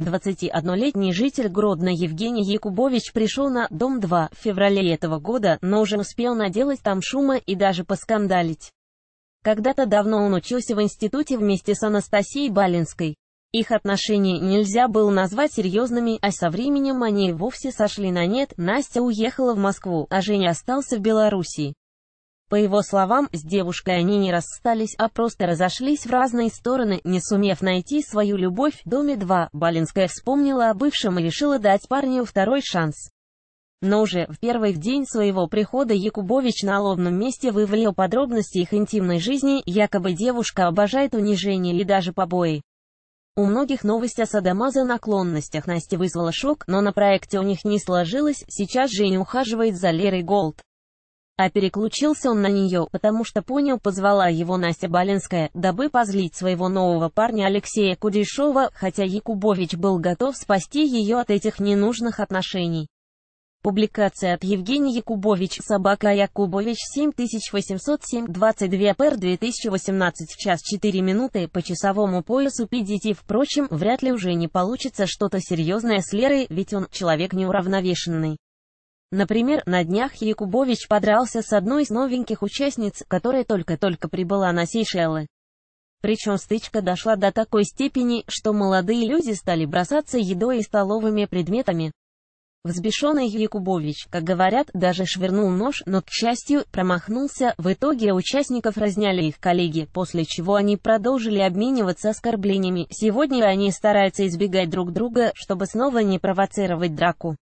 21-летний житель Гродно Евгений Якубович пришел на «Дом-2» в феврале этого года, но уже успел наделать там шума и даже поскандалить. Когда-то давно он учился в институте вместе с Анастасией Балинской. Их отношения нельзя было назвать серьезными, а со временем они вовсе сошли на нет, Настя уехала в Москву, а Женя остался в Белоруссии. По его словам, с девушкой они не расстались, а просто разошлись в разные стороны, не сумев найти свою любовь. доме 2 Балинская вспомнила о бывшем и решила дать парню второй шанс. Но уже в первый день своего прихода Якубович на ловном месте вывалил подробности их интимной жизни, якобы девушка обожает унижение и даже побои. У многих новость о садомазо наклонностях Насти вызвала шок, но на проекте у них не сложилось, сейчас Женя ухаживает за Лерой Голд. А переключился он на нее, потому что понял, позвала его Настя Балинская, дабы позлить своего нового парня Алексея Кудряшова, хотя Якубович был готов спасти ее от этих ненужных отношений. Публикация от Евгений Якубович «Собака Якубович 7807-22 пр 2018 в час 4 минуты по часовому поясу PDT». Впрочем, вряд ли уже не получится что-то серьезное с Лерой, ведь он человек неуравновешенный. Например, на днях Якубович подрался с одной из новеньких участниц, которая только-только прибыла на Сейшелы. Причем стычка дошла до такой степени, что молодые люди стали бросаться едой и столовыми предметами. Взбешенный Якубович, как говорят, даже швырнул нож, но, к счастью, промахнулся, в итоге участников разняли их коллеги, после чего они продолжили обмениваться оскорблениями. Сегодня они стараются избегать друг друга, чтобы снова не провоцировать драку.